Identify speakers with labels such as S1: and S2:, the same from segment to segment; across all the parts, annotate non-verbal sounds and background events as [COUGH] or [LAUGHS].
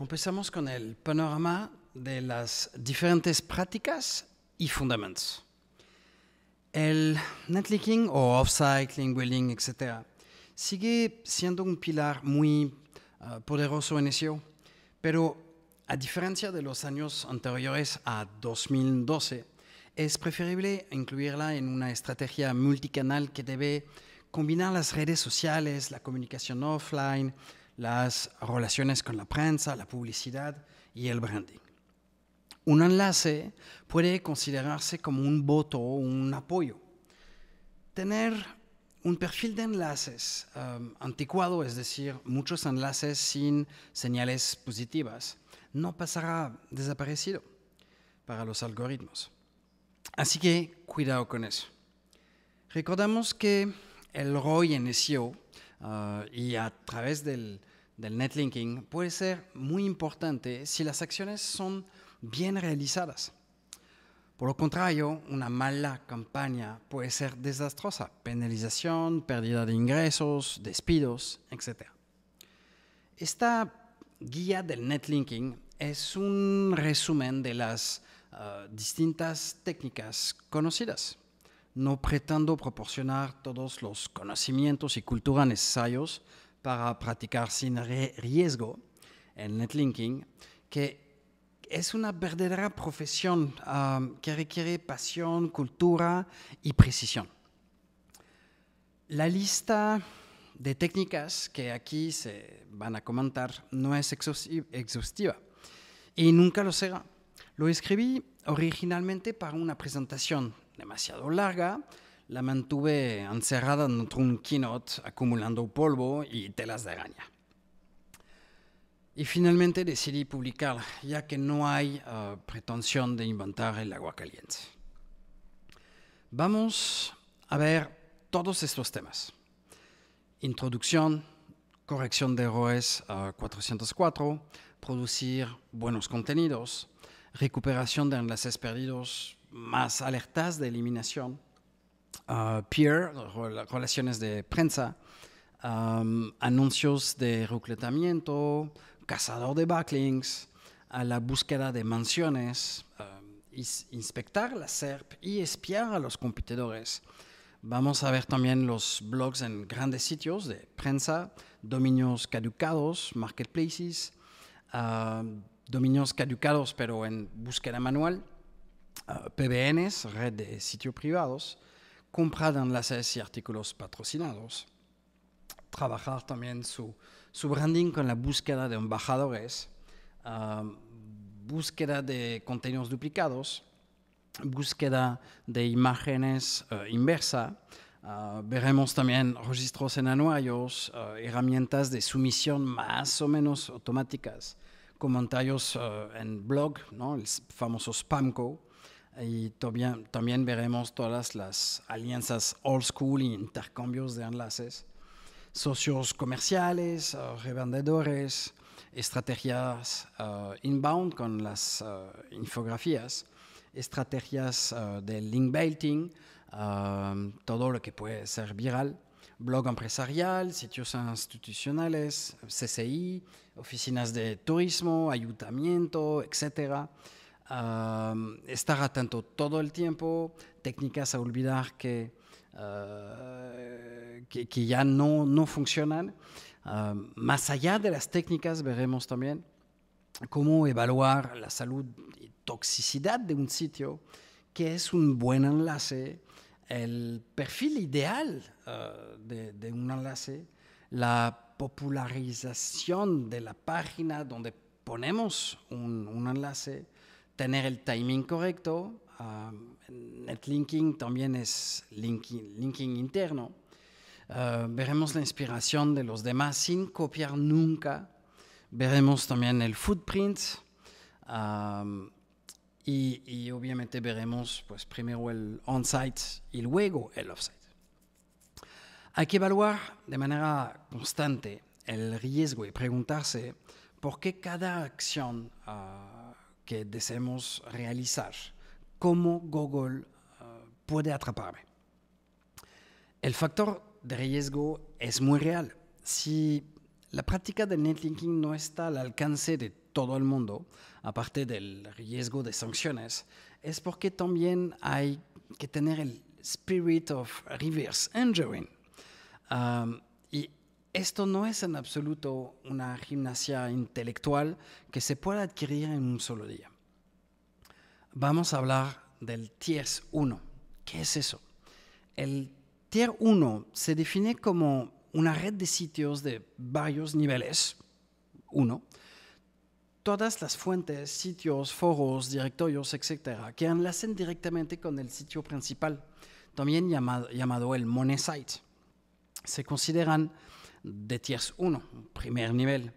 S1: Empezamos con el panorama de las diferentes prácticas y fundamentos. El netlicking o offcycling, wheeling, etc. sigue siendo un pilar muy ah, poderoso en SEO, pero a diferencia de los años anteriores a 2012, es preferible incluirla en una estrategia multicanal que debe combinar las redes sociales, la comunicación offline, las relaciones con la prensa, la publicidad y el branding. Un enlace puede considerarse como un voto o un apoyo. Tener un perfil de enlaces um, anticuado, es decir, muchos enlaces sin señales positivas, no pasará desaparecido para los algoritmos. Así que cuidado con eso. Recordamos que el ROI e uh, y a través del del netlinking puede ser muy importante si las acciones son bien realizadas. Por lo contrario, una mala campaña puede ser desastrosa. Penalización, pérdida de ingresos, despidos, etc. Esta guía del netlinking es un resumen de las ah, distintas técnicas conocidas. No pretendo proporcionar todos los conocimientos y cultura necesarios para practicar sin riesgo el netlinking, que es una verdadera profesión que requiere pasión, cultura y precisión. La lista de técnicas que aquí se van a comentar no es exhaustiva y nunca lo será. Lo escribí originalmente para una presentación demasiado larga, la mantuve encerrada en un keynote acumulando polvo y telas de araña. Y finalmente decidí publicarla, ya que no hay eh, pretensión de inventar el agua caliente. Vamos a ver todos estos temas. Introducción, corrección de errores 404, eh, producir buenos contenidos, recuperación de enlaces perdidos, más alertas de eliminación, Pier, uh, peer, relaciones de prensa, um, anuncios de reclutamiento, cazador de backlinks, a la búsqueda de mansiones, um, inspectar la SERP y espiar a los competidores. Vamos a ver también los blogs en grandes sitios de prensa, dominios caducados, marketplaces, um, dominios caducados pero en búsqueda manual, uh, PBNs, red de sitios privados, de enlaces y artículos patrocinados, trabajar también su, branding con la búsqueda de embajadores, ah, búsqueda de contenidos duplicados, búsqueda de imágenes eh, inversa. Ah, veremos también registros en anuarios, eh, herramientas de sumisión más o menos automáticas, comentarios eh, en blog, ¿no? el famoso Spamco, y también, también veremos todas las alianzas old school y intercambios de enlaces, socios comerciales, eh, revendedores, estrategias eh, inbound con las eh, infografías, estrategias de link building, todo lo que puede ser viral, blog empresarial, sitios institucionales, CCI, oficinas de turismo, ayuntamiento, etcétera estar atento todo el tiempo, técnicas a olvidar que, ah, que, ya no, funcionan. más allá de las técnicas veremos también cómo evaluar la salud y toxicidad de un sitio, que es un buen enlace, el perfil ideal ah, de, de un enlace, la popularización de la página donde ponemos un, un, enlace, tener el timing correcto. netlinking también es linking, interno. Ah, veremos la inspiración de los demás sin copiar nunca. Veremos también el footprint. y, obviamente veremos pues, primero el on-site y luego el off-site. Hay que evaluar de manera constante el riesgo y preguntarse por qué cada acción ah, que deseemos realizar, cómo Google eh, puede atraparme. El factor de riesgo es muy real. Si la práctica del netlinking no está al alcance de todo el mundo, aparte del riesgo de sanciones, es porque también hay que tener el spirit of reverse engineering esto no es en absoluto una gimnasia intelectual que se pueda adquirir en un solo día. Vamos a hablar del Tier 1. ¿Qué es eso? El Tier 1 se define como una red de sitios de varios niveles. 1. Todas las fuentes, sitios, foros, directorios, etcétera, que enlacen directamente con el sitio principal, también llamado, el el Site, se consideran de Tiers 1, primer nivel.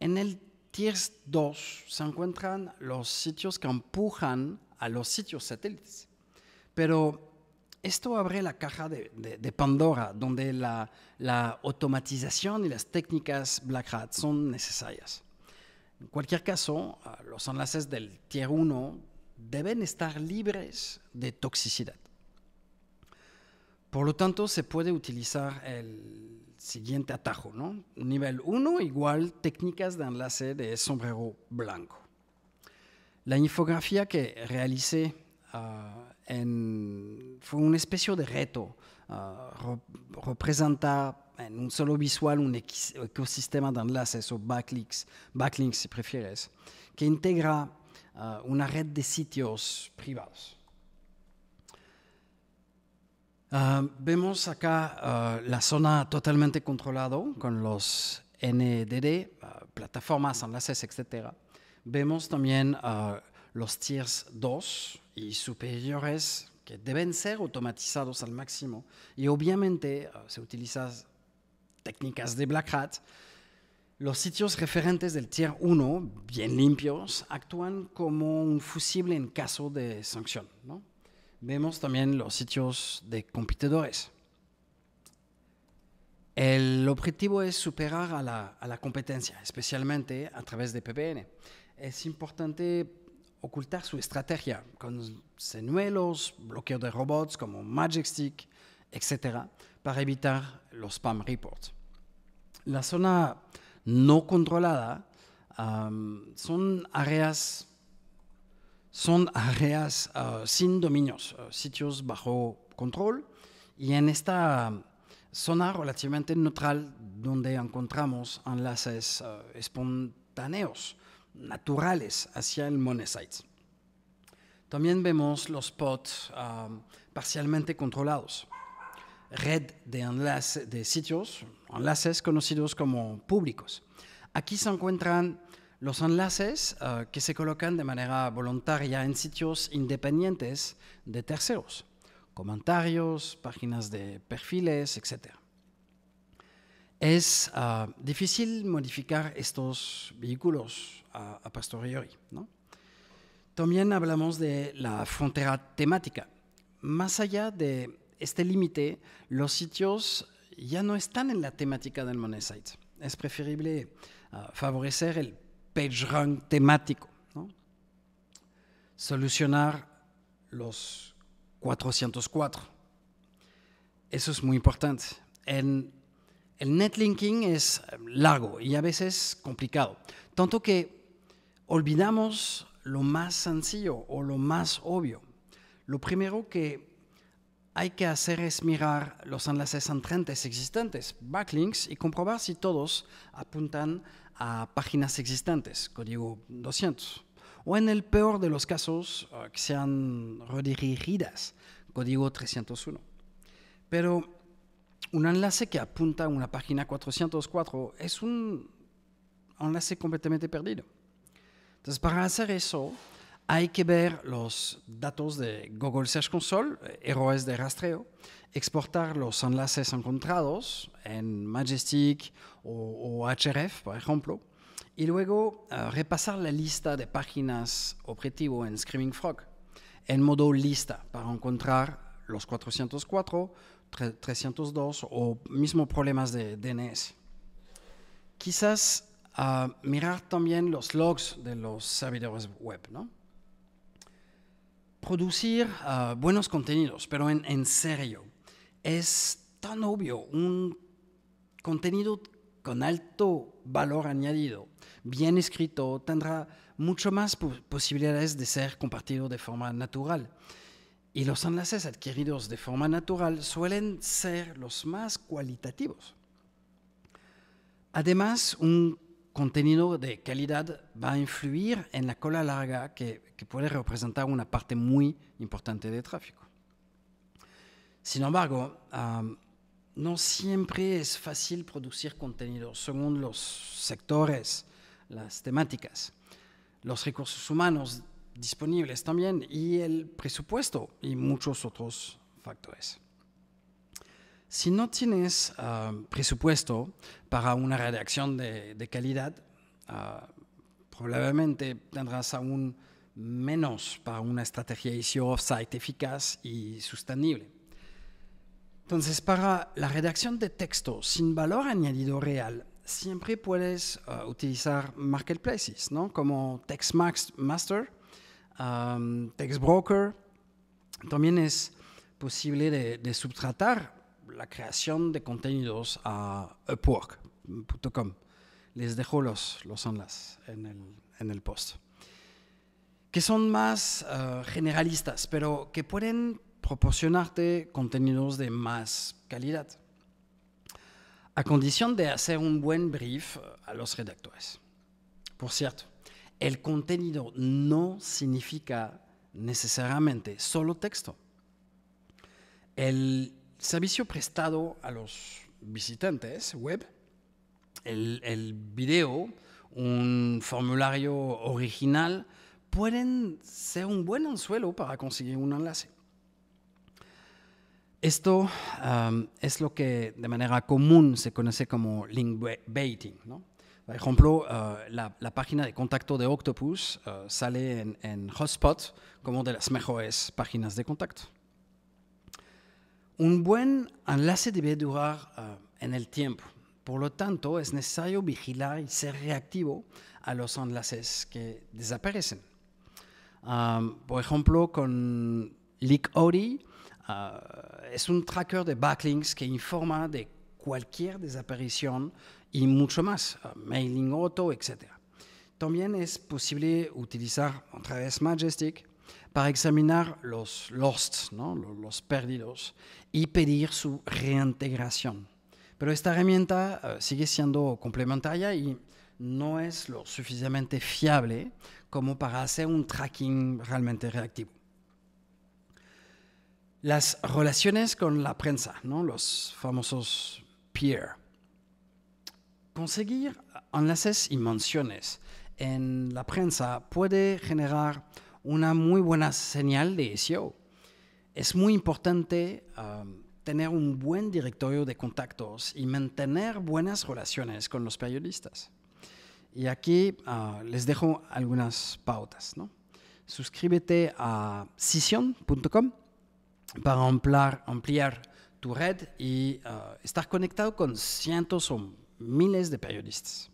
S1: En el Tiers 2 se encuentran los sitios que empujan a los sitios satélites. Pero esto abre la caja de, Pandora, donde la, la, automatización y las técnicas Black Hat son necesarias. En cualquier caso, los enlaces del Tier 1 deben estar libres de toxicidad. Por lo tanto, se puede utilizar el siguiente atajo, ¿no? Nivel 1, igual técnicas de enlace de sombrero blanco. La infografía que realicé ah, fue una especie de reto, ah, representa en un solo visual un ecosistema de enlaces o backlinks, backlinks si prefieres, que integra ah, una red de sitios privados. Ah, vemos acá ah, la zona totalmente controlada con los NDD, ah, plataformas, enlaces, etc. Vemos también los tiers 2 y superiores que deben ser automatizados al máximo. Y obviamente se utilizan técnicas de Black Hat. Los sitios referentes del tier 1, bien limpios, actúan como un fusible en caso de sanción. ¿no? vemos también los sitios de competidores. El objetivo es superar a la, competencia, especialmente a través de PPN. Es importante ocultar su estrategia con señuelos, bloqueo de robots como Magic Stick, etc., para evitar los spam reports. La zona no controlada son áreas son áreas ah, sin dominios, ah, sitios bajo control, y en esta zona relativamente neutral donde encontramos enlaces ah, espontáneos, naturales, hacia el monesite. También vemos los spots parcialmente controlados, red de, de sitios, enlaces conocidos como públicos. Aquí se encuentran los enlaces eh, que se colocan de manera voluntaria en sitios independientes de terceros, comentarios, páginas de perfiles, etc. Es eh, difícil modificar estos vehículos a, posteriori. También hablamos de la frontera temática. Más allá de este límite, los sitios ya no están en la temática del Monesite. Es preferible eh, favorecer el rank temático. Solucionar los 404. Eso es muy importante. En el netlinking es largo y a veces complicado, tanto que olvidamos lo más sencillo o lo más obvio. Lo primero que hay que hacer es mirar los enlaces entrantes existentes, backlinks, y comprobar si todos apuntan a páginas existentes, código 200, o en el peor de los casos, ah, que sean redirigidas, código 301. Pero un enlace que apunta a una página 404 es un enlace completamente perdido. Entonces, para hacer eso, hay que ver los datos de Google Search Console, eh, errores de rastreo, exportar los enlaces encontrados en Majestic o, hrf por ejemplo, y luego eh, repasar la lista de páginas objetivo en Screaming Frog en modo lista para encontrar los 404, 302 o mismos problemas de DNS. Quizás ah, mirar también los logs de los servidores web, ¿no? producir ah, buenos contenidos, pero en, en, serio, es tan obvio un contenido con alto valor añadido, bien escrito, tendrá mucho más posibilidades de ser compartido de forma natural. Y los enlaces adquiridos de forma natural suelen ser los más cualitativos. Además, un contenido de calidad va a influir en la cola larga que, puede representar una parte muy importante de tráfico. Sin embargo, no siempre es fácil producir contenido según los sectores, las temáticas, los recursos humanos disponibles también y el presupuesto y muchos otros factores si no tienes ah, presupuesto para una redacción de, calidad, ah, probablemente tendrás aún menos para una estrategia ICO e offsite eficaz y sostenible. Entonces, para la redacción de texto sin valor añadido real, siempre puedes ah, utilizar marketplaces, ¿no? Como TextMaster, um, TextBroker. También es posible de, de subtratar la creación de contenidos a upwork.com. Les dejo los, los enlaces en el, en el post. Que son más eh, generalistas, pero que pueden proporcionarte contenidos de más calidad, a condición de hacer un buen brief eh, a los redactores. Por cierto, el contenido no significa necesariamente solo texto. El servicio prestado a los visitantes web, el, video, un formulario original, pueden ser un buen anzuelo para conseguir un enlace. Esto es lo que de manera común se conoce como link baiting. Por ejemplo, ah, la, página de contacto de Octopus ah, sale en Hotspot como de las mejores páginas de contacto. Un buen enlace debe durar ah, en el tiempo. Por lo tanto, es necesario vigilar y ser reactivo a los enlaces que desaparecen. Ah, por ejemplo, con LeakOD ah, es un tracker de backlinks que informa de cualquier desaparición y mucho más, mailing auto, etc. También es posible utilizar otra vez Majestic para examinar los lost, los perdidos, y pedir su reintegración. Pero esta herramienta eh, sigue siendo complementaria y no es lo suficientemente fiable como para hacer un tracking realmente reactivo. Las relaciones con la prensa, los famosos peer. Conseguir enlaces y menciones en la prensa puede generar una muy buena señal de SEO. Es muy importante tener un buen directorio de contactos y mantener buenas relaciones con los periodistas. Y aquí ah, les dejo algunas pautas. ¿no? Suscríbete a sision.com para ampliar, tu red y ah, estar conectado con cientos o miles de periodistas.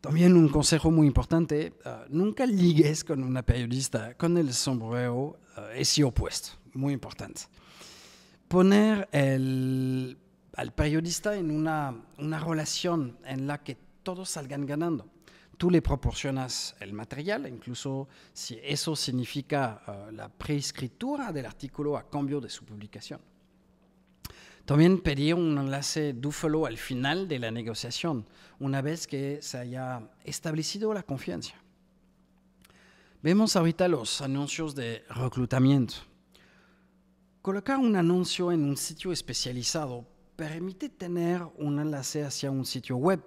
S1: También un consejo muy importante, ah, nunca ligues con una periodista con el sombrero ah, es ese opuesto, muy importante. Poner al periodista en una, una relación en la que todos salgan ganando. Tú le proporcionas el material, incluso si eso significa ah, la preescritura del artículo a cambio de su publicación. También pedir un enlace Dúfalo al final de la negociación, una vez que se haya establecido la confianza. Vemos ahorita los anuncios de reclutamiento. Colocar un anuncio en un sitio especializado permite tener un enlace hacia un sitio web.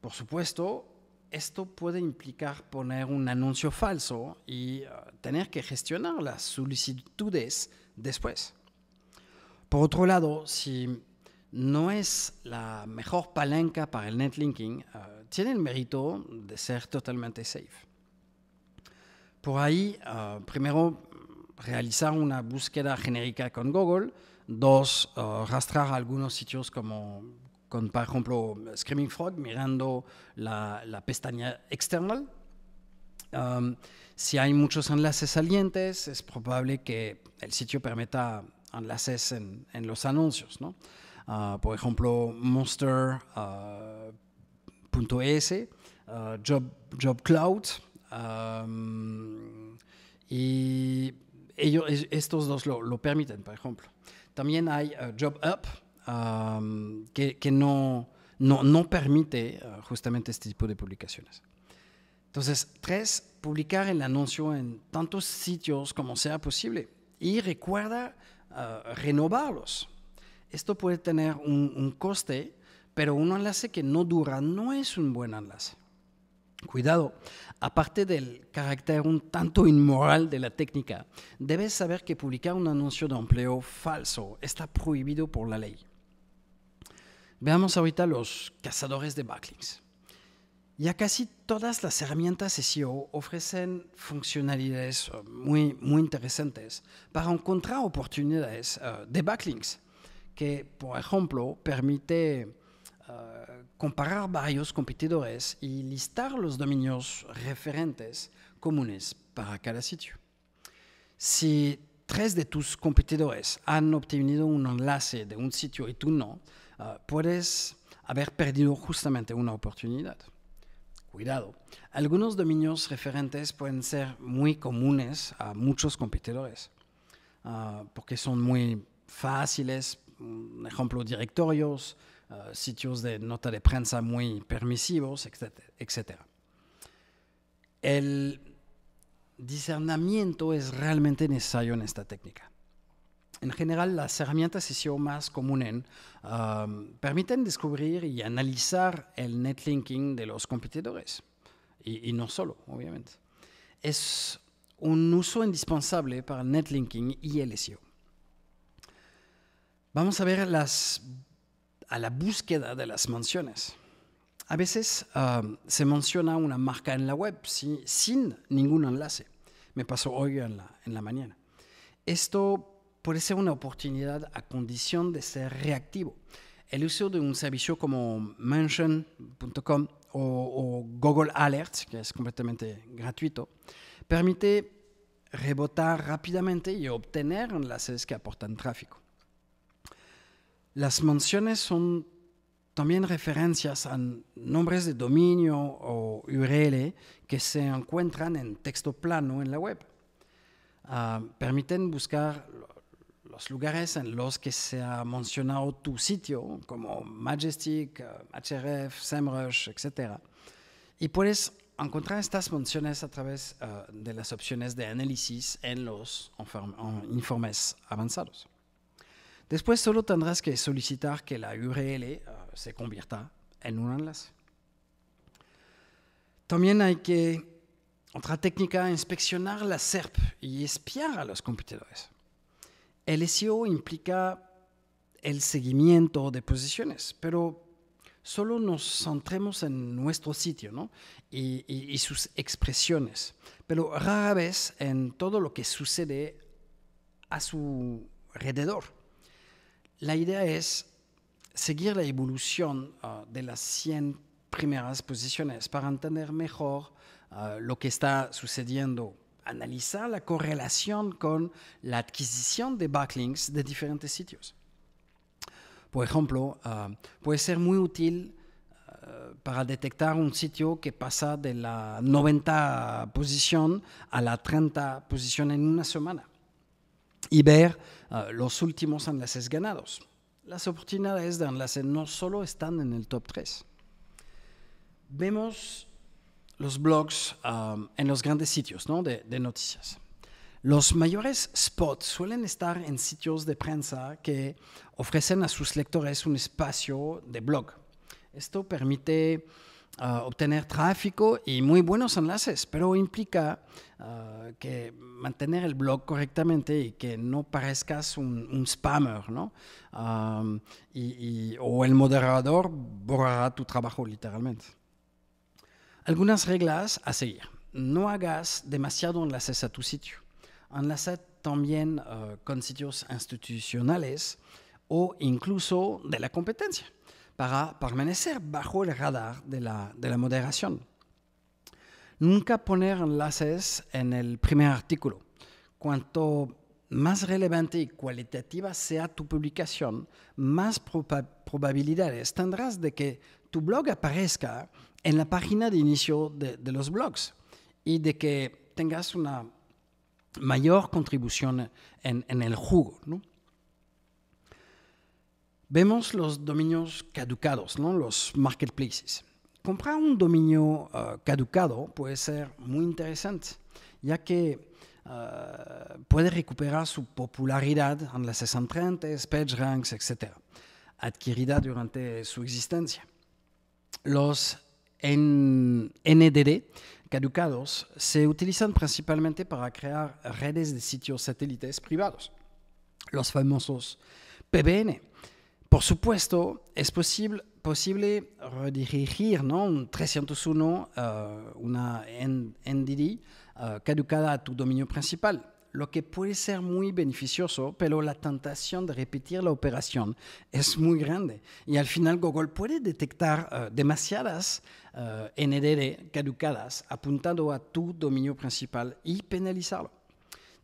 S1: Por supuesto, esto puede implicar poner un anuncio falso y eh, tener que gestionar las solicitudes después. Por otro lado, si no es la mejor palanca para el netlinking, eh, tiene el mérito de ser totalmente safe. Por ahí, eh, primero, realizar una búsqueda genérica con Google. Dos, arrastrar eh, algunos sitios como, por ejemplo, Screaming Frog, mirando la, pestaña external. Um, si hay muchos enlaces salientes, es probable que el sitio permita enlaces en, los anuncios. Ah, por ejemplo, Monster.es, ah, jobcloud ah, Job, Job, Cloud. y estos dos lo, permiten, por ejemplo. También hay Job Up, que, no, no, no permite justamente este tipo de publicaciones. Entonces, tres, publicar el anuncio en tantos sitios como sea posible. Y recuerda Ah, renovarlos. Esto puede tener un, un coste, pero un enlace que no dura no es un buen enlace. Cuidado, aparte del carácter un tanto inmoral de la técnica, debes saber que publicar un anuncio de empleo falso está prohibido por la ley. Veamos ahorita los cazadores de backlinks. Ya casi todas las herramientas SEO ofrecen funcionalidades eh, muy, muy interesantes para encontrar oportunidades eh, de backlinks, que por ejemplo permite eh, comparar varios competidores y listar los dominios referentes comunes para cada sitio. Si tres de tus competidores han obtenido un enlace de un sitio y tú no, puedes haber perdido justamente una oportunidad. Cuidado. Algunos dominios referentes pueden ser muy comunes a muchos competidores, ah, porque son muy fáciles, por mm, ejemplo, directorios, ah, sitios de nota de prensa muy permisivos, etc. El discernimiento es realmente necesario en esta técnica. En general, las herramientas SEO más comunes permiten descubrir y analizar el netlinking de los competidores. Y, no solo, obviamente. Es un uso indispensable para el netlinking y el SEO. Vamos a ver las, a la búsqueda de las menciones. A veces se menciona una marca en la web sin ningún enlace. Me pasó hoy en la, en la mañana. Esto puede ser una oportunidad a condición de ser reactivo. El uso de un servicio como Mention.com o, Google Alerts, que es completamente gratuito, permite rebotar rápidamente y obtener enlaces que aportan tráfico. Las menciones son también referencias a nombres de dominio o URL que se encuentran en texto plano en la web. Ah, permiten buscar los lugares en los que se ha mencionado tu sitio, como Majestic, HRF, eh, SEMrush, etc. Y puedes encontrar estas menciones a través eh, de las opciones de análisis en los informes avanzados. Después solo tendrás que solicitar que la URL eh, se convierta en un enlace. También hay que, otra técnica, inspeccionar la SERP y espiar a los computadores. El SEO implica el seguimiento de posiciones, pero solo nos centremos en nuestro sitio y, sus expresiones, pero rara vez en todo lo que sucede a su alrededor. La idea es seguir la evolución ah, de las 100 primeras posiciones para entender mejor ah, lo que está sucediendo analizar la correlación con la adquisición de backlinks de diferentes sitios. Por ejemplo, ah, puede ser muy útil ah, para detectar un sitio que pasa de la 90 posición a la 30 posición en una semana y ver ah, los últimos enlaces ganados. Las oportunidades de enlace no solo están en el top 3. Vemos los blogs en los grandes sitios ¿no? de, noticias. Los mayores spots suelen estar en sitios de prensa que ofrecen a sus lectores un espacio de blog. Esto permite ah, obtener tráfico y muy buenos enlaces, pero implica ah, que mantener el blog correctamente y que no parezcas un, spammer, ¿no? o el moderador borrará tu trabajo literalmente. Algunas reglas a seguir. No hagas demasiado enlaces a tu sitio. Enlaza también eh, con sitios institucionales o incluso de la competencia para permanecer bajo el radar de la, de la moderación. Nunca poner enlaces en el primer artículo. Cuanto más relevante y cualitativa sea tu publicación, más probabilidades tendrás de que tu blog aparezca en la página de inicio de, los blogs y de que tengas una mayor contribución en, el jugo. Vemos los dominios caducados, los marketplaces. Comprar un dominio ah, caducado puede ser muy interesante, ya que ah, puede recuperar su popularidad en las page ranks, etc., adquirida durante su existencia. Los en, NDD caducados se utilizan principalmente para crear redes de sitios satélites privados, los famosos PBN. Por supuesto, es posible, posible redirigir ¿no? un 301, uh, eh, una NDD eh, caducada a tu dominio principal lo que puede ser muy beneficioso, pero la tentación de repetir la operación es muy grande. Y al final Google puede detectar eh, demasiadas eh, NDD caducadas apuntando a tu dominio principal y penalizarlo.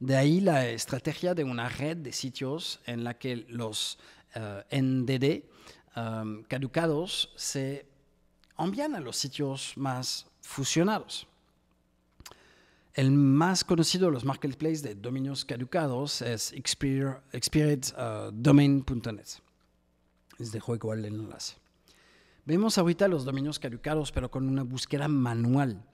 S1: De ahí la estrategia de una red de sitios en la que los eh, NDD caducados se envían a los sitios más fusionados. El más conocido de los marketplaces de dominios caducados es experiencedomain.net. Uh, Les dejo igual el enlace. Vemos ahorita los dominios caducados, pero con una búsqueda manual.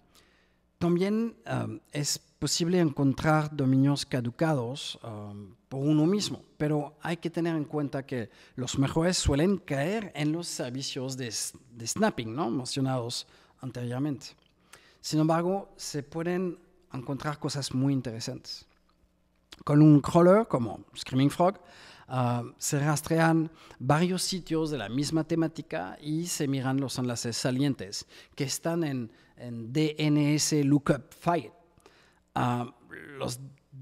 S1: También um, es posible encontrar dominios caducados um, por uno mismo, pero hay que tener en cuenta que los mejores suelen caer en los servicios de, snapping, ¿no? mencionados anteriormente. Sin embargo, se pueden encontrar cosas muy interesantes. Con un crawler como Screaming Frog, ah, se rastrean varios sitios de la misma temática y se miran los enlaces salientes que están en, DNS Lookup File. Ah, los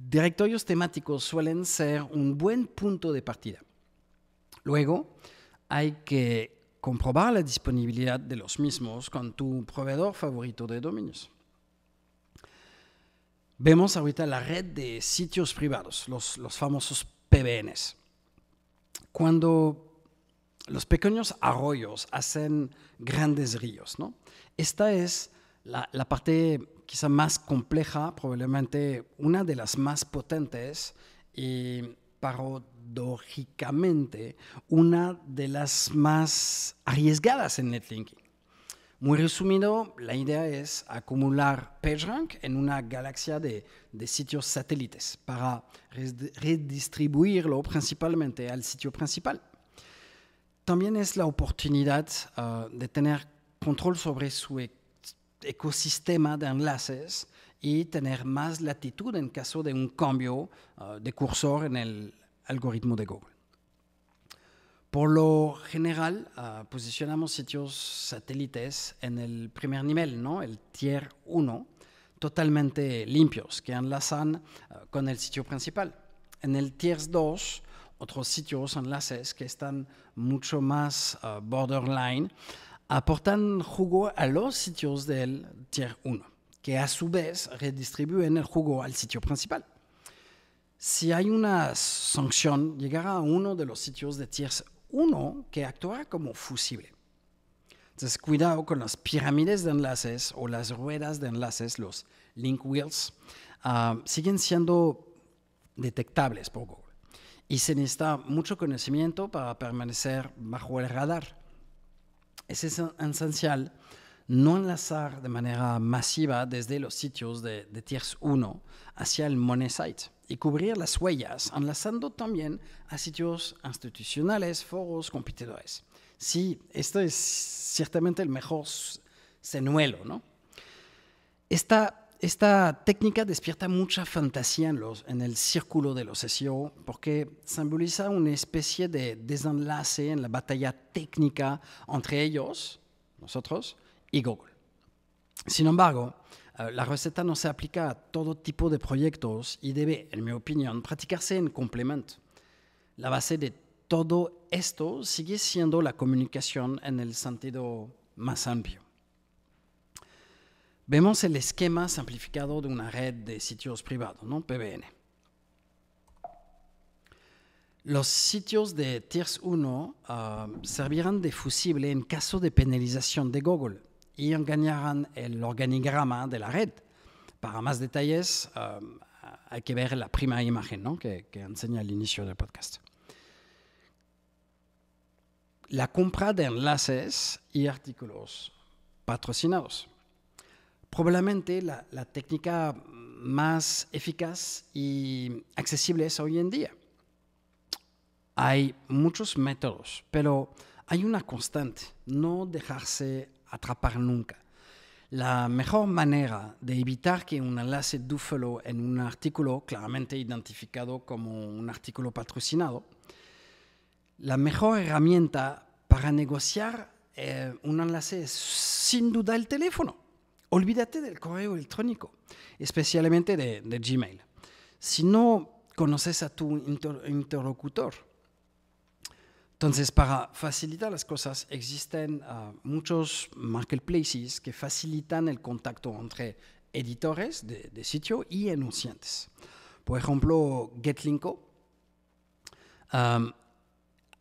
S1: directorios temáticos suelen ser un buen punto de partida. Luego, hay que comprobar la disponibilidad de los mismos con tu proveedor favorito de dominios vemos ahorita la red de sitios privados, los, los famosos PBNs. Cuando los pequeños arroyos hacen grandes ríos, ¿no? Esta es la, la, parte quizá más compleja, probablemente una de las más potentes y paradójicamente una de las más arriesgadas en NetLinking. Muy resumido, la idea es acumular PageRank en una galaxia de, sitios satélites para redistribuirlo principalmente al sitio principal. También es la oportunidad ah, de tener control sobre su ecosistema de enlaces y tener más latitud en caso de un cambio ah, de cursor en el algoritmo de Google. Por lo general, ah, posicionamos sitios satélites en el primer nivel, ¿no? el tier 1, totalmente limpios, que enlazan ah, con el sitio principal. En el tier 2, otros sitios, enlaces que están mucho más ah, borderline, aportan jugo a los sitios del tier 1, que a su vez redistribuyen el jugo al sitio principal. Si hay una sanción, llegará a uno de los sitios de tier 1, uno que actúa como fusible. Entonces, cuidado con las pirámides de enlaces o las ruedas de enlaces, los link wheels, ah, siguen siendo detectables por Google. Y se necesita mucho conocimiento para permanecer bajo el radar. Es esencial no enlazar de manera masiva desde los sitios de, de Tiers 1 hacia el Money Site y cubrir las huellas, enlazando también a sitios institucionales, foros, competidores. Sí, esto es ciertamente el mejor senuelo, ¿no? Esta, esta técnica despierta mucha fantasía en, los, en el círculo de los SEO porque simboliza una especie de desenlace en la batalla técnica entre ellos, nosotros, y Google. Sin embargo, eh, la receta no se aplica a todo tipo de proyectos y debe, en mi opinión, practicarse en complemento. La base de todo esto sigue siendo la comunicación en el sentido más amplio. Vemos el esquema simplificado de una red de sitios privados, ¿no? PBN. Los sitios de Tier 1 ah, servirán de fusible en caso de penalización de Google y engañarán el organigrama de la red. Para más detalles, eh, hay que ver la primera imagen ¿no? que, enseña al inicio del podcast. La compra de enlaces y artículos patrocinados. Probablemente la, la técnica más eficaz y accesible es hoy en día. Hay muchos métodos, pero hay una constante, no dejarse atrapar nunca. La mejor manera de evitar que un enlace dúfalo en un artículo claramente identificado como un artículo patrocinado, la mejor herramienta para negociar eh, un enlace es sin duda el teléfono. Olvídate del correo electrónico, especialmente de, de Gmail. Si no conoces a tu interlocutor, entonces, para facilitar las cosas, existen ah, muchos marketplaces que facilitan el contacto entre editores de, sitio y enunciantes. Por ejemplo, GetLinko.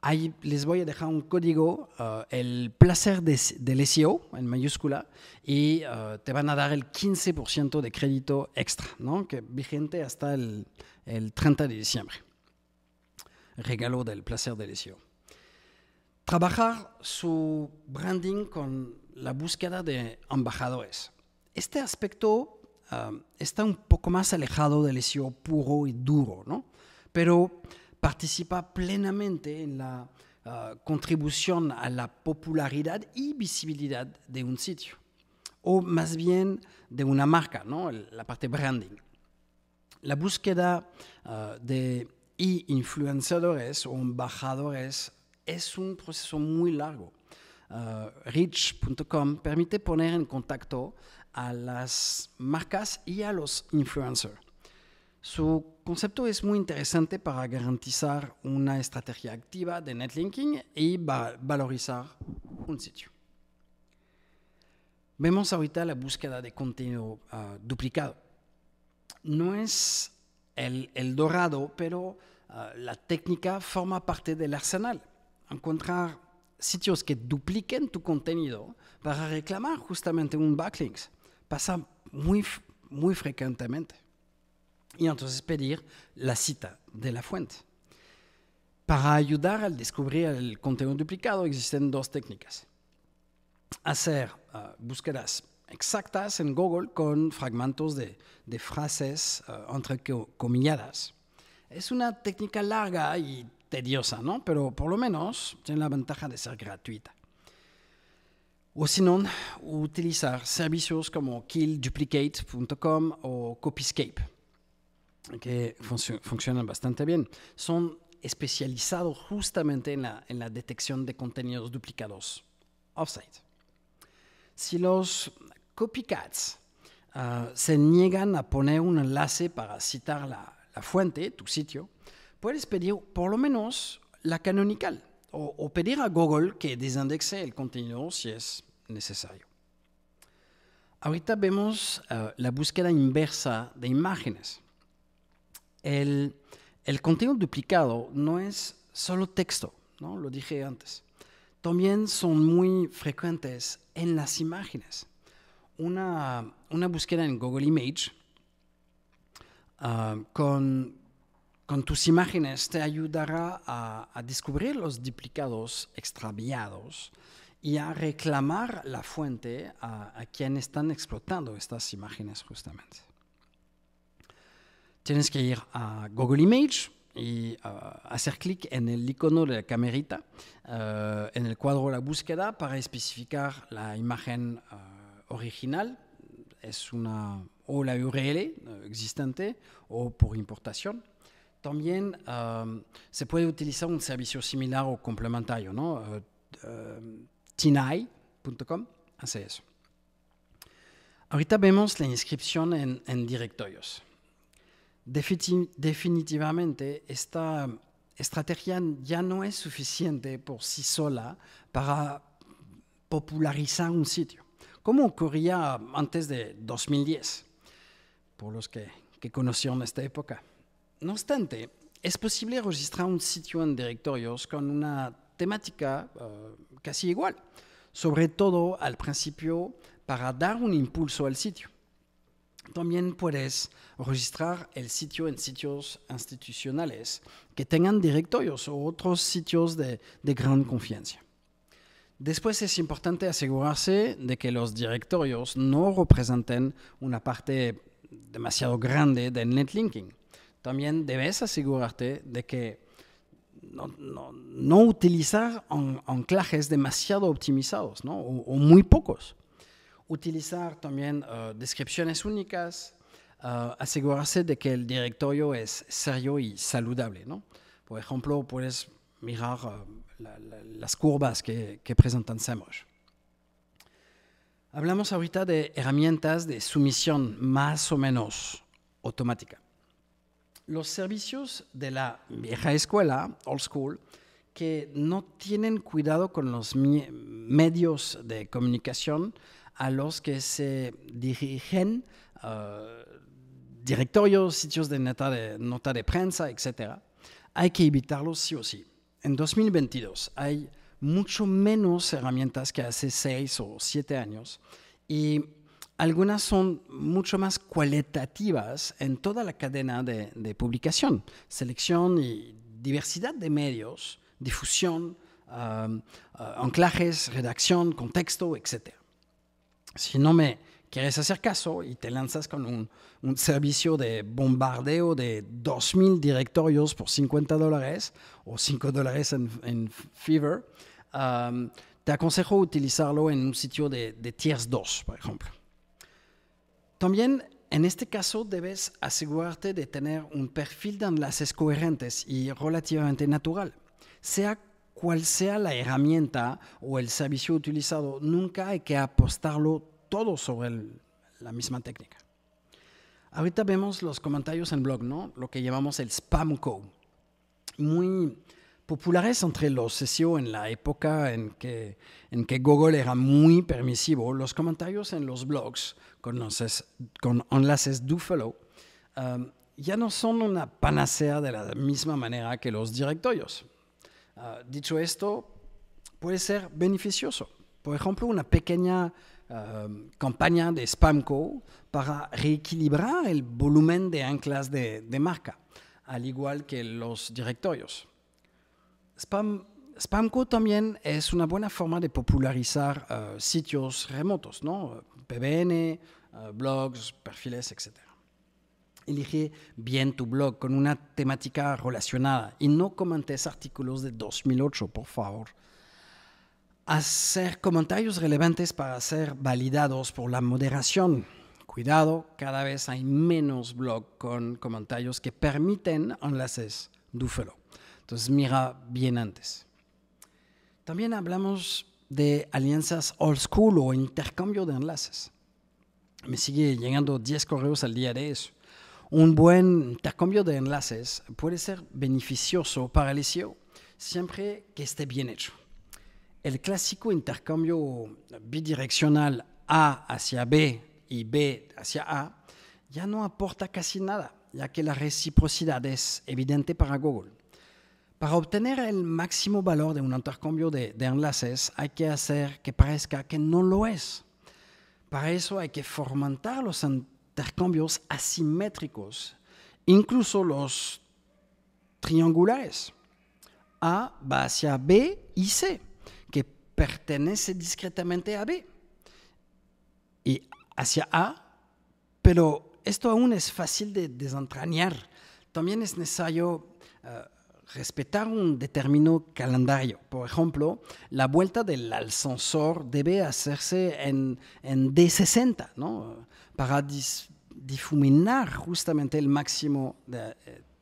S1: ahí les voy a dejar un código, ah, el placer de, del SEO, en mayúscula, y ah, te van a dar el 15% de crédito extra, ¿no? que vigente hasta el, el 30 de diciembre. Regalo del placer del SEO trabajar su branding con la búsqueda de embajadores. Este aspecto um, está un poco más alejado del SEO puro y duro, pero participa plenamente en la uh, contribución a la popularidad y visibilidad de un sitio, o más bien de una marca, ¿no? la parte branding. La búsqueda uh, de influenciadores o embajadores es un proceso muy largo. Eh, Rich.com Reach.com permite poner en contacto a las marcas y a los influencers. Su concepto es muy interesante para garantizar una estrategia activa de netlinking y valorizar un sitio. Vemos ahorita la búsqueda de contenido ah, duplicado. No es el, dorado, pero ah, la técnica forma parte del arsenal encontrar sitios que dupliquen tu contenido para reclamar justamente un backlink Pasa muy, muy frecuentemente. Y entonces pedir la cita de la fuente. Para ayudar al descubrir el contenido duplicado existen dos técnicas. Hacer ah, búsquedas exactas en Google con fragmentos de, frases ah, entre comilladas. Es una técnica larga y tediosa, ¿no? Pero por lo menos tiene la ventaja de ser gratuita. O si no, utilizar servicios como killduplicate.com o Copyscape, que funcionan bastante bien. Son especializados justamente en la, detección de contenidos duplicados offsite. Si los copycats ah, se niegan a poner un enlace para citar la fuente, tu sitio, puedes pedir por lo menos la canonical o, pedir a Google que desindexe el contenido si es necesario. Ahorita vemos eh, la búsqueda inversa de imágenes. El, contenido duplicado no es solo texto, ¿no? lo dije antes. También son muy frecuentes en las imágenes. Una, búsqueda en Google Image ah, con, con tus imágenes te ayudará a, descubrir los duplicados extraviados y a reclamar la fuente a, a quien están explotando estas imágenes justamente. Tienes que ir a Google Image y uh, hacer clic en el icono de la camerita, uh, en el cuadro de la búsqueda, para especificar la imagen uh, original. Es una o URL existente o por importación también se puede utilizar un servicio similar o complementario, ¿no? Eh, eh, tinai.com hace eso. Ahorita vemos la inscripción en, directorios. definitivamente esta estrategia ya no es suficiente por sí sola para popularizar un sitio, como ocurría antes de 2010, por los que conocieron esta época. No obstante, es posible registrar un sitio en directorios con una temática eh, casi igual, sobre todo al principio para dar un impulso al sitio. También puedes registrar el sitio en sitios institucionales que tengan directorios o otros sitios de, de gran confianza. Después es importante asegurarse de que los directorios no representen una parte demasiado grande del netlinking también debes asegurarte de que no, utilizar anclajes demasiado optimizados o, muy pocos. Utilizar también eh, descripciones únicas, eh, asegurarse de que el directorio es serio y saludable. Por ejemplo, puedes mirar eh, las curvas que, presentan SEMrush. Hablamos ahorita de herramientas de sumisión más o menos automática los servicios de la mm. vieja escuela, old school, que no tienen cuidado con los medios de comunicación a los que se dirigen, uh, directorios, sitios de nota, de nota de prensa, etc., hay que evitarlos sí o sí. En 2022 hay mucho menos herramientas que hace seis o siete años y algunas son mucho más cualitativas en toda la cadena de, publicación, selección y diversidad de medios, difusión, ah, anclajes, redacción, contexto, etc. Si no me quieres hacer caso y te lanzas con un, servicio de bombardeo de 2.000 directorios por 50 dólares o 5 dólares en, en Fever, te aconsejo utilizarlo en un sitio de Tiers 2, por ejemplo. También en este caso debes asegurarte de tener un perfil de enlaces coherentes y relativamente natural. Sea cual sea la herramienta o el servicio utilizado, nunca hay que apostarlo todo sobre la misma técnica. Ahorita vemos los comentarios en blog, ¿no? Lo que llamamos el spam code. Muy populares entre los SEO en la época en que, Google era muy permisivo, los comentarios en los blogs con, enlaces, con enlaces um, ya no son una panacea de la misma manera que los directorios. Uh, dicho esto, puede ser beneficioso. Por ejemplo, una pequeña um, campaña de Spamco para reequilibrar el volumen de anclas de, marca, al igual que los directorios. Spam, Spamco también es una buena forma de popularizar eh, sitios remotos, ¿no? PBN, eh, blogs, perfiles, etc. Elige bien tu blog con una temática relacionada y no comentes artículos de 2008, por favor hacer comentarios relevantes para ser validados por la moderación. Cuidado, cada vez hay menos blogs con comentarios que permiten enlaces dufelo. Entonces mira bien antes. También hablamos de alianzas old school o intercambio de enlaces. Me sigue llegando 10 correos al día de eso. Un buen intercambio de enlaces puede ser beneficioso para el SEO siempre que esté bien hecho. El clásico intercambio bidireccional A hacia B y B hacia A ya no aporta casi nada, ya que la reciprocidad es evidente para Google. Para obtener el máximo valor de un intercambio de, enlaces hay que hacer que parezca que no lo es. Para eso hay que fomentar los intercambios asimétricos, incluso los triangulares. A va hacia B y C, que pertenece discretamente a B. Y hacia A, pero esto aún es fácil de desentrañar. También es necesario... Eh, respetar un determinado calendario. Por ejemplo, la vuelta del ascensor debe hacerse en, en D60, ¿no? Para difuminar justamente el máximo eh,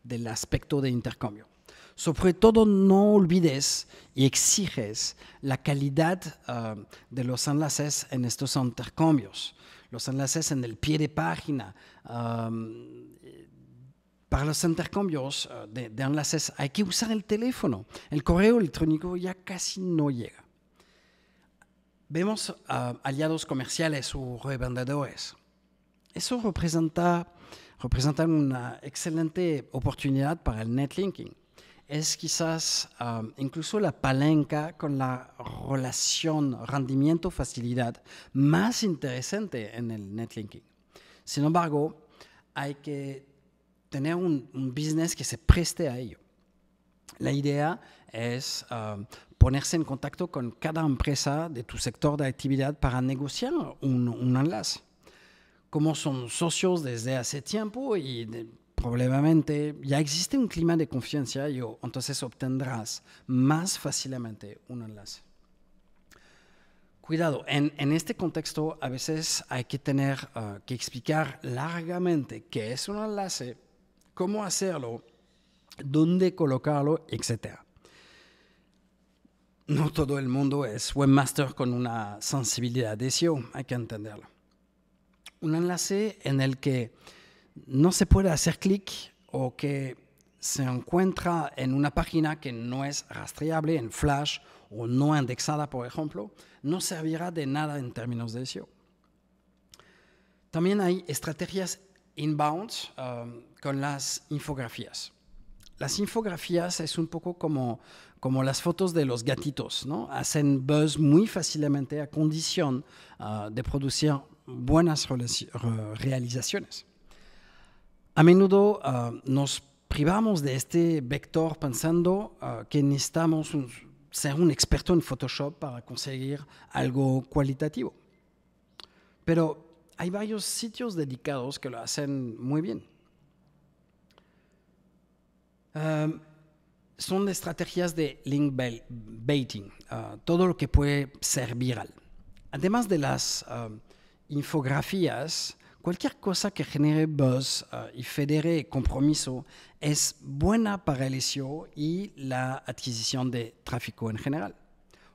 S1: del aspecto de intercambio. Sobre todo, no olvides y exiges la calidad ah, de los enlaces en estos intercambios los enlaces en el pie de página ah, para los intercambios eh, de, enlaces hay que usar el teléfono. El correo electrónico ya casi no llega. Vemos ah, aliados comerciales o revendedores. Eso representa, representa, una excelente oportunidad para el netlinking. Es quizás ah, incluso la palanca con la relación rendimiento-facilidad más interesante en el netlinking. Sin embargo, hay que tener un, business que se preste a ello. La idea es um, ponerse en contacto con cada empresa de tu sector de actividad para negociar un, enlace. Como son socios desde hace tiempo y probablemente ya existe un clima de confianza, yo entonces obtendrás más fácilmente un enlace. Cuidado, en, en este contexto a veces hay que tener uh, que explicar largamente qué es un enlace cómo hacerlo, dónde colocarlo, etc. No todo el mundo es webmaster con una sensibilidad de SEO, hay que entenderlo. Un enlace en el que no se puede hacer clic o que se encuentra en una página que no es rastreable en Flash o no indexada, por ejemplo, no servirá de nada en términos de SEO. También hay estrategias inbound um, con las infografías. Las infografías es un poco como, como las fotos de los gatitos, ¿no? Hacen buzz muy fácilmente a condición uh, de producir buenas realizaciones. A menudo uh, nos privamos de este vector pensando uh, que necesitamos ser un experto en Photoshop para conseguir algo cualitativo. Pero hay varios sitios dedicados que lo hacen muy bien. Em, son estrategias de link baiting, ah, todo lo que puede ser viral. Además de las em, infografías, cualquier cosa que genere buzz ah, y federe compromiso es buena para el SEO y la adquisición de tráfico en general.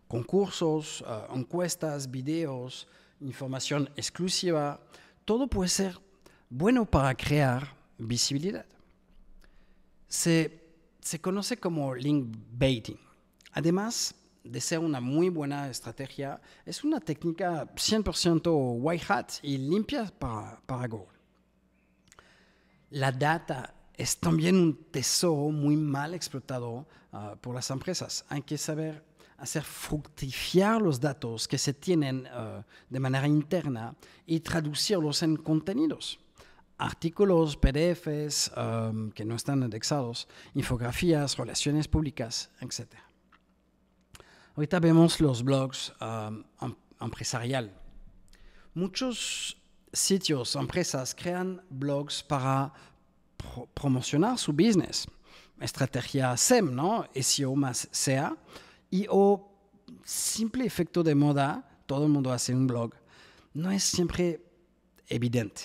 S1: Concursos, ah, encuestas, videos, información exclusiva, todo puede ser bueno para crear visibilidad. Se, conoce como link baiting. Además de ser una muy buena estrategia, es una técnica 100% white hat y limpia para, para Google. La data es también un tesoro muy mal explotado ah, por las empresas. Hay que saber hacer fructificar los datos que se tienen eh, de manera interna y traducirlos en contenidos. Artículos, PDFs em, que no están indexados, infografías, relaciones públicas, etc. Ahorita vemos los blogs empresariales. Em, empresarial. Muchos sitios, empresas crean blogs para promocionar su business. Estrategia SEM, ¿no? SEO más SEA y o simple efecto de moda, todo el mundo hace un blog, no es siempre evidente.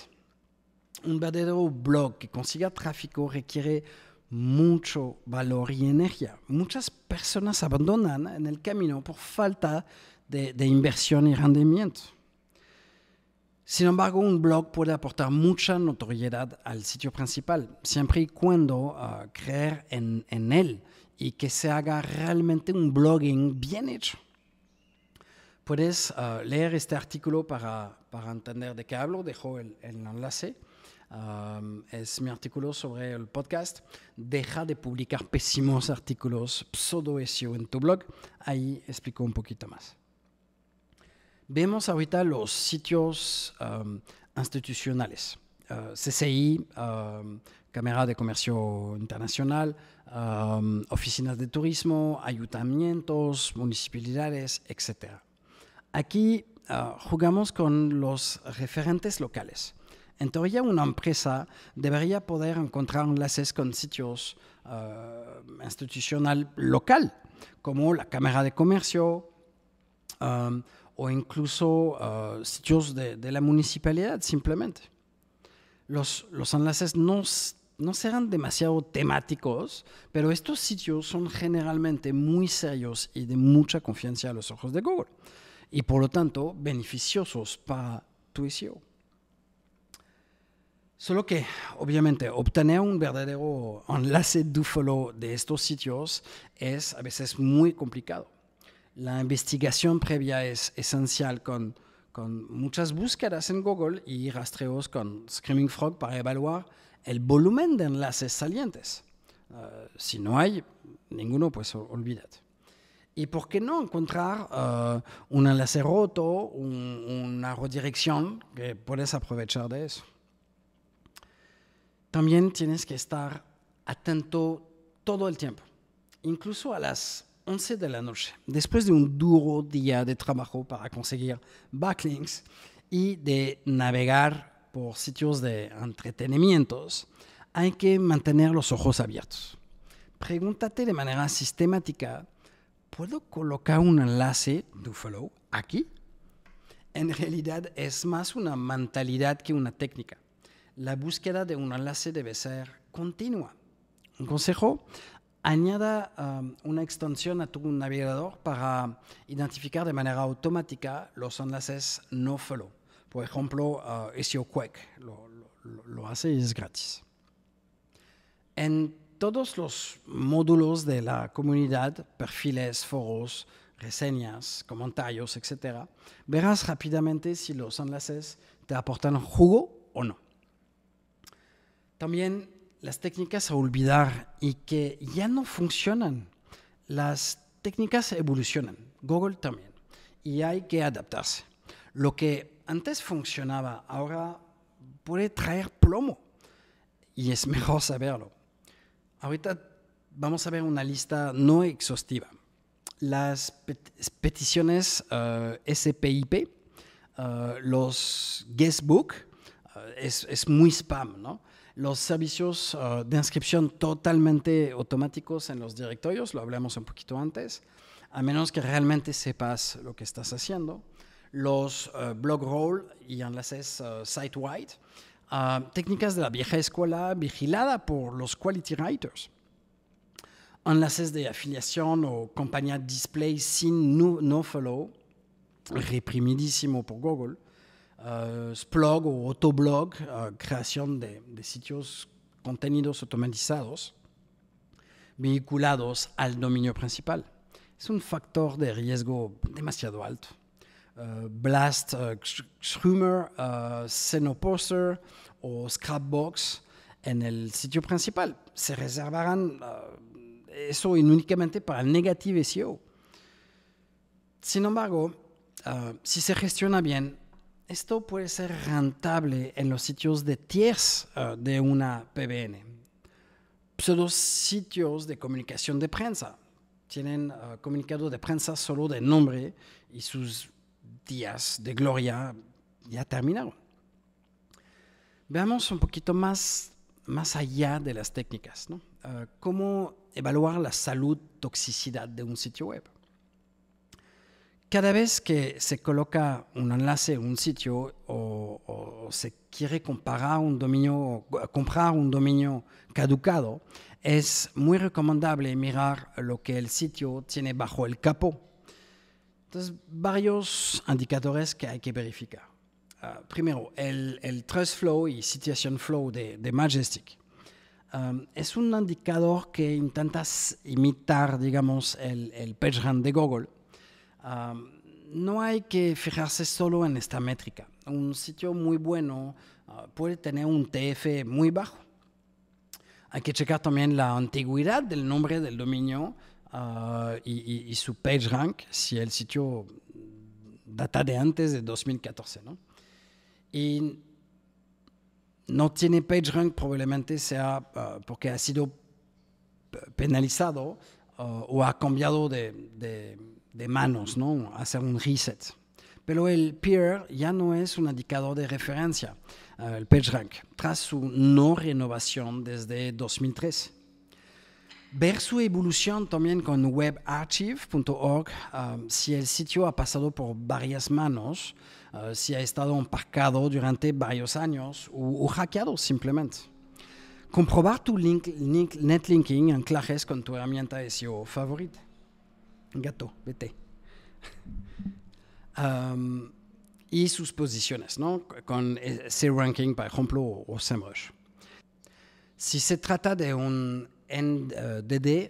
S1: Un verdadero blog que consiga tráfico requiere mucho valor y energía. Muchas personas abandonan en el camino por falta de, inversión y rendimiento. Sin embargo, un blog puede aportar mucha notoriedad al sitio principal, siempre y cuando ah, creer en, él y que se haga realmente un blogging bien hecho. Puedes ah, leer este artículo para, para, entender de qué hablo, dejo el, enlace. es mi artículo sobre el podcast. Deja de publicar pésimos artículos pseudo SEO en tu blog. Ahí explico un poquito más. Vemos ahorita los sitios institucionales. Ah, CCI, Cámara de Comercio Internacional, oficinas de turismo, ayuntamientos, municipalidades, etc. Aquí ah, jugamos con los referentes locales. En teoría, una empresa debería poder encontrar enlaces con sitios ah, institucional local, como la Cámara de Comercio o incluso ah, sitios de, la municipalidad, simplemente. Los, los enlaces no no serán demasiado temáticos, pero estos sitios son generalmente muy serios y de mucha confianza a los ojos de Google y por lo tanto beneficiosos para tu SEO. Solo que, obviamente, obtener un verdadero enlace de follow de estos sitios es a veces muy complicado. La investigación previa es esencial con, con muchas búsquedas en Google y rastreos con Screaming Frog para evaluar el volumen de enlaces salientes. Eh, si no hay ninguno, pues olvídate. ¿Y por qué no encontrar eh, un enlace roto, una redirección que puedes aprovechar de eso? También tienes que estar atento todo el tiempo, incluso a las 11 de la noche, después de un duro día de trabajo para conseguir backlinks y de navegar por sitios de entretenimientos, hay que mantener los ojos abiertos. Pregúntate de manera sistemática, ¿puedo colocar un enlace do-follow aquí? En realidad es más una mentalidad que una técnica. La búsqueda de un enlace debe ser continua. Un consejo, añada um, una extensión a tu navegador para identificar de manera automática los enlaces no follow. Por ejemplo, uh, ah, SEO lo, hace y es gratis. En todos los módulos de la comunidad, perfiles, foros, reseñas, comentarios, etc., verás rápidamente si los enlaces te aportan jugo o no. También las técnicas a olvidar y que ya no funcionan. Las técnicas evolucionan, Google también, y hay que adaptarse. Lo que antes funcionaba, ahora puede traer plomo y es mejor saberlo. Ahorita vamos a ver una lista no exhaustiva. Las peticiones eh, SPIP, eh, los guestbook, eh, es, es, muy spam, ¿no? Los servicios de inscripción totalmente automáticos en los directorios, lo hablamos un poquito antes, a menos que realmente sepas lo que estás haciendo los eh, blog roll y enlaces eh, site-wide, técnicas de la vieja escuela vigilada por los quality writers, enlaces de afiliación o compañía display sin no, follow, reprimidísimo por Google, eh, Splog o Autoblog, creación de, de sitios contenidos automatizados vinculados al dominio principal. Es un factor de riesgo demasiado alto. Eh, Blast eh, Schumer, eh, Xenoposter o Scrapbox en el sitio principal. Se reservarán eso únicamente para el negative SEO. Sin embargo, si se gestiona bien, esto puede ser rentable en los sitios de tiers de una PBN. los sitios de comunicación de prensa tienen comunicados de prensa solo de nombre y sus días de gloria ya terminaron. Veamos un poquito más, más allá de las técnicas, ¿no? Ah, cómo evaluar la salud toxicidad de un sitio web. Cada vez que se coloca un enlace en un sitio o, se quiere comparar un dominio, comprar un dominio caducado, es muy recomendable mirar lo que el sitio tiene bajo el capó entonces, varios indicadores que hay que verificar. Ah, primero, el, Trust Flow y Situation Flow de, Majestic. es un indicador que intenta imitar, digamos, el, el PageRank de Google. no hay que fijarse solo en esta métrica. Un sitio muy bueno ah, puede tener un TF muy bajo. Hay que checar también la antigüedad del nombre del dominio Ah, y, su page rank, si el sitio data de antes de 2014, ¿no? Y no tiene page rank probablemente sea ah, porque ha sido penalizado ah, o ha cambiado de, manos, ¿no? Hacer un reset. Pero el peer ya no es un indicador de referencia, el page rank, tras su no renovación desde 2003. Ver su evolución también con webarchive.org. Euh, si el sitio ha pasado por varias manos, euh, si ha estado empacado durante varios años o, o hackeado simplemente. Comprobar tu link, netlinking en clases con tu herramienta SEO favorita. Gato, vete. [LAUGHS] Um, y sus posiciones, ¿no? Con ese ranking, por ejemplo, o SEMrush. Si se trata de un en, de eh, DD eh,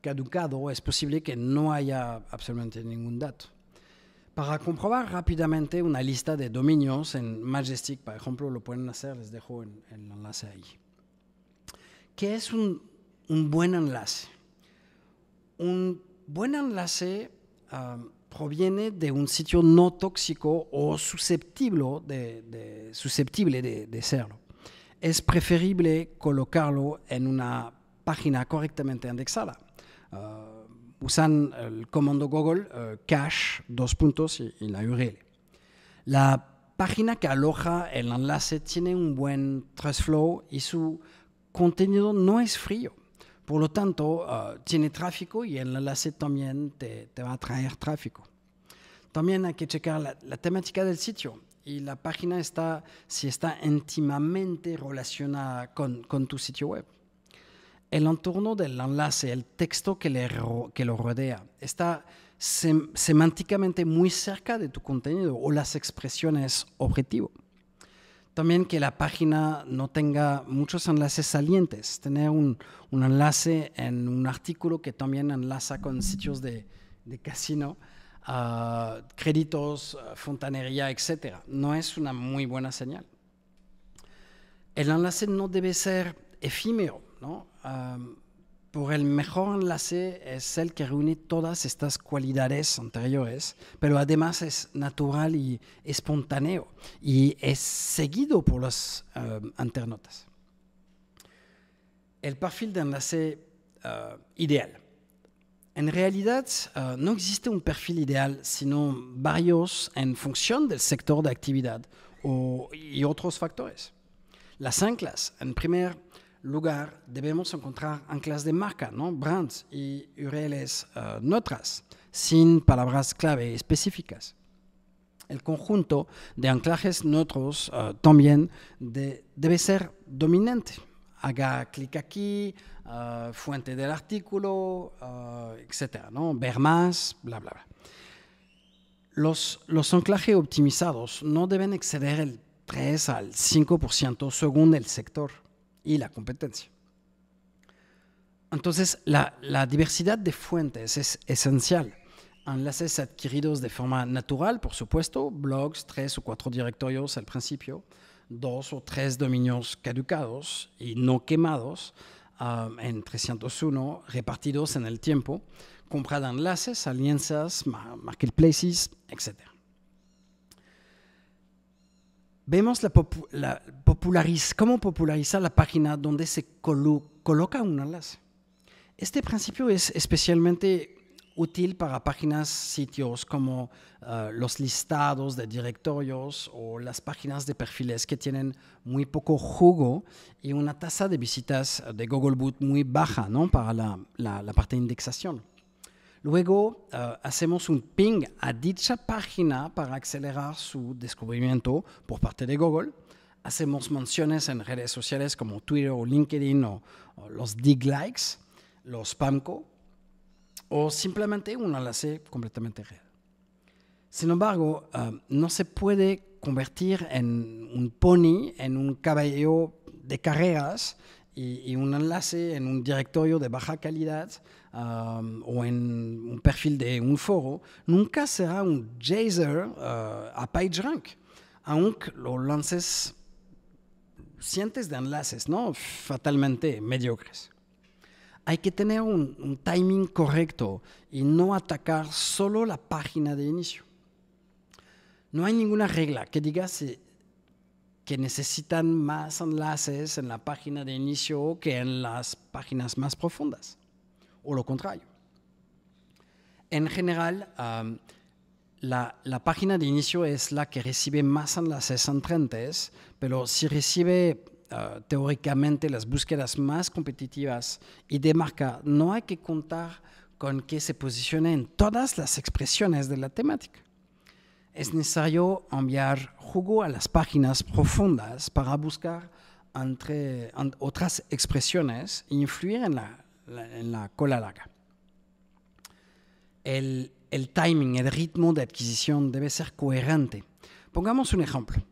S1: caducado es posible que no haya absolutamente ningún dato. Para comprobar rápidamente una lista de dominios en Majestic, por ejemplo, lo pueden hacer, les dejo el, enlace ahí. ¿Qué es un, un, buen enlace? Un buen enlace um, proviene de un sitio no tóxico o susceptible de, susceptible de, de serlo. Es preferible colocarlo en una página correctamente indexada. Uh, usan el comando Google uh, cache dos puntos y, la URL. La página que aloja el enlace tiene un buen trust flow y su contenido no es frío. Por lo tanto, uh, tiene tráfico y el enlace también te, va a traer tráfico. También hay que checar la, temática del sitio y la página está, si está íntimamente relacionada con tu sitio web el entorno del enlace, el texto que, lo rodea, está semánticamente muy cerca de tu contenido o las expresiones objetivo. También que la página no tenga muchos enlaces salientes, tener un, enlace en un artículo que también enlaza con sitios de, casino, ah, créditos, fontanería, etc. No es una muy buena señal. El enlace no debe ser efímero, ¿no? por el mejor enlace es el que reúne todas estas cualidades anteriores, pero además es natural y espontáneo y es seguido por los internautas. El perfil de enlace ah, ideal. En realidad ah, no existe un perfil ideal, sino varios en función del sector de actividad y otros factores. Las anclas, en primer lugar, lugar debemos encontrar anclas de marca, brands y URLs eh, neutras, sin palabras clave específicas. El conjunto de anclajes neutros eh, también debe ser dominante. Haga clic aquí, eh, fuente del artículo, etcétera, ¿no? Ver más, bla, bla, bla. Los, los anclajes optimizados no deben exceder el 3 al 5% según el sector y la competencia. Entonces, la, diversidad de fuentes es esencial. Enlaces adquiridos de forma natural, por supuesto, blogs, tres o cuatro directorios al principio, dos o tres dominios caducados y no quemados um, en 301 repartidos en el tiempo, compra de enlaces, alianzas, marketplaces, etc vemos cómo popularizar la página donde se coloca un enlace. Este principio es especialmente útil para páginas, sitios como eh, los listados de directorios o las páginas de perfiles que tienen muy poco jugo y una tasa de visitas de Google Boot muy baja para la, la parte de indexación. Luego eh, hacemos un ping a dicha página para acelerar su descubrimiento por parte de Google. Hacemos menciones en redes sociales como Twitter o LinkedIn o, los dig likes, los PAMCO o simplemente un enlace completamente real. Sin embargo, eh, no se puede convertir en un pony, en un caballo de carreras, y, un enlace en un directorio de baja calidad um, o en un perfil de un foro nunca será un jaser uh, a page rank, aunque lo lances cientos de enlaces, ¿no? Fatalmente mediocres. Hay que tener un timing correcto y no atacar solo la página de inicio. No hay ninguna regla que diga si que necesitan más enlaces en la página de inicio que en las páginas más profundas, o lo contrario. En general, la, página de inicio es la que recibe más enlaces entrantes, pero si recibe ah, teóricamente las búsquedas más competitivas y de marca, no hay que contar con que se posicione en todas las expresiones de la temática es necesario enviar jugo a las páginas profundas para buscar entre, otras expresiones e influir en la, cola larga. El, el timing, el ritmo de adquisición debe ser coherente. Pongamos un ejemplo.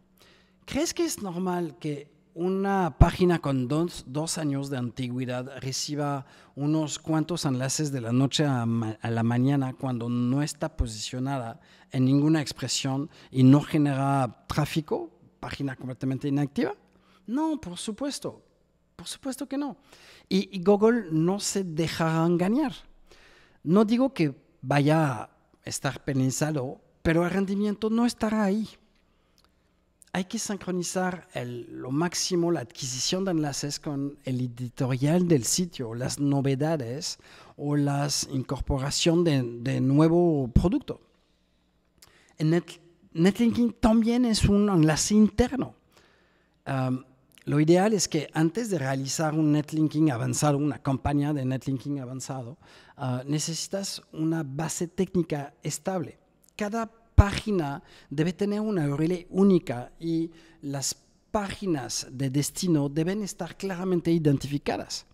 S1: ¿Crees que es normal que una página con dos, años de antigüedad reciba unos cuantos enlaces de la noche a, la mañana cuando no está posicionada en ninguna expresión y no genera tráfico, página completamente inactiva? No, por supuesto, por supuesto que no. Y, Google no se dejará engañar. No digo que vaya a estar penalizado, pero el rendimiento no estará ahí hay que sincronizar lo máximo la adquisición de enlaces con el editorial del sitio, las novedades o la incorporación de, nuevo producto. El netlinking también es un enlace interno. lo ideal es que antes de realizar un netlinking avanzado, una campaña de netlinking avanzado, ah, necesitas una base técnica estable. Cada página debe tener una URL única y las páginas de destino deben estar claramente identificadas.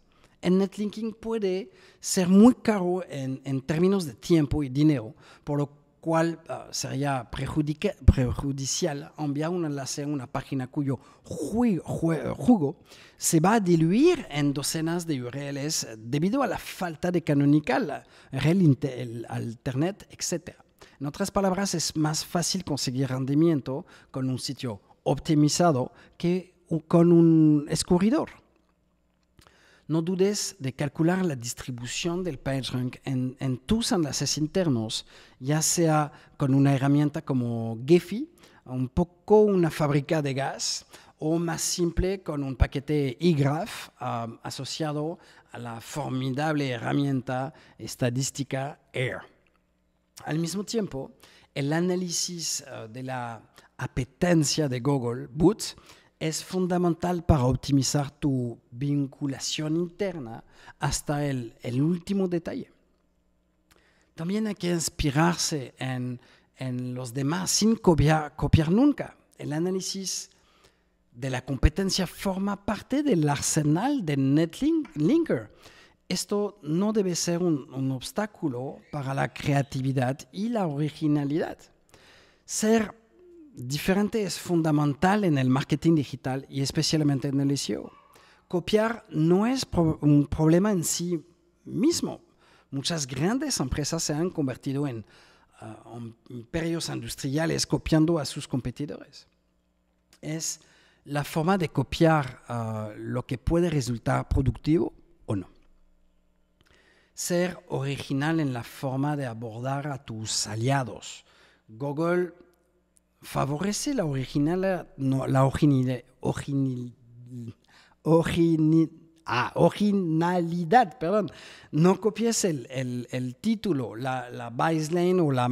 S1: El netlinking puede ser muy caro en, términos de tiempo y dinero, por lo cual ah, sería prejudicial enviar un enlace a una página cuyo jugo se va a diluir en docenas de URLs debido a la falta de canonical, rel, internet, etc. En otras palabras, es más fácil conseguir rendimiento con un sitio optimizado que con un escurridor. No dudes de calcular la distribución del PageRank en, tus enlaces internos, ya sea con una herramienta como Gephi, un poco una fábrica de gas, o más simple con un paquete iGraph asociado a la formidable herramienta estadística AIR. Al mismo tiempo, el análisis eh, de la apetencia de Google Boots es fundamental para optimizar tu vinculación interna hasta el, último detalle. También hay que inspirarse en, los demás sin copiar, copiar, nunca. El análisis de la competencia forma parte del arsenal de NetLinker esto no debe ser un, obstáculo para la creatividad y la originalidad. Ser diferente es fundamental en el marketing digital y especialmente en el SEO. Copiar no es un problema en sí mismo. Muchas grandes empresas se han convertido en, ah, imperios industriales copiando a sus competidores. Es la forma de copiar ah, lo que puede resultar productivo o no ser original en la forma de abordar a tus aliados. Google favorece la original, la ah, originalidad, perdón. No copies el, título, la, la baseline o la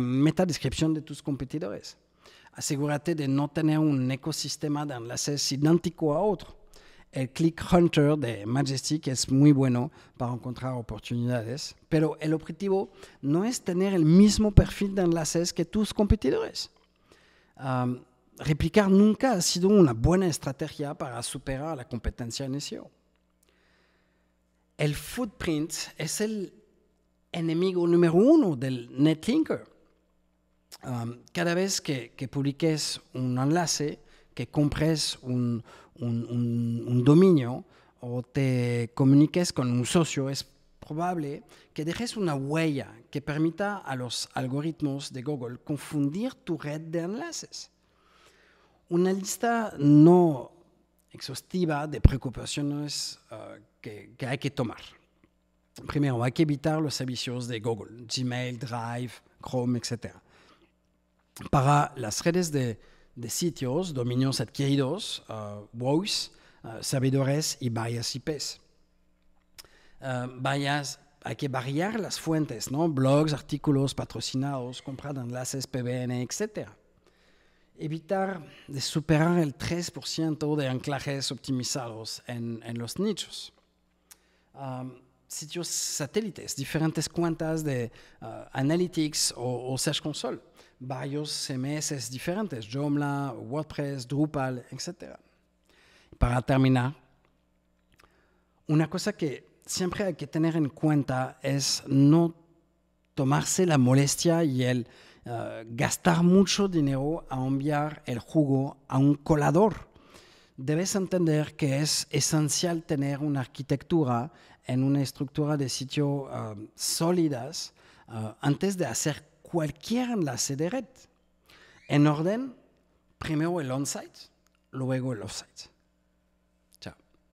S1: descripción de tus competidores. Asegúrate de no tener un ecosistema de enlaces idéntico a otro el Click Hunter de Majestic es muy bueno para encontrar oportunidades, pero el objetivo no es tener el mismo perfil de enlaces que tus competidores. replicar nunca ha sido una buena estrategia para superar la competencia en SEO. El footprint es el enemigo número uno del netlinker. cada vez que, que, publiques un enlace, que compres un, un, dominio o te comuniques con un socio, es probable que dejes una huella que permita a los algoritmos de Google confundir tu red de enlaces. Una lista no exhaustiva de preocupaciones eh, que, que, hay que tomar. Primero, hay que evitar los servicios de Google, Gmail, Drive, Chrome, etc. Para las redes de de sitios, dominios adquiridos, voice, uh, uh, servidores y varias IPs. Uh, hay que variar las fuentes, ¿no? blogs, artículos patrocinados, compra enlaces PBN, etc. Evitar de superar el 3% de anclajes optimizados en, los nichos. Um, sitios satélites, diferentes cuentas de Analytics o Search Console varios CMS diferentes, Joomla, WordPress, Drupal, etc. Para terminar, una cosa que siempre hay que tener en cuenta es no tomarse la molestia y el eh, gastar mucho dinero a enviar el jugo a un colador. Debes entender que es esencial tener una arquitectura en una estructura de sitio eh, sólidas eh, antes de hacer Cualquier enlace de red. En orden, primero el on-site, luego el off-site.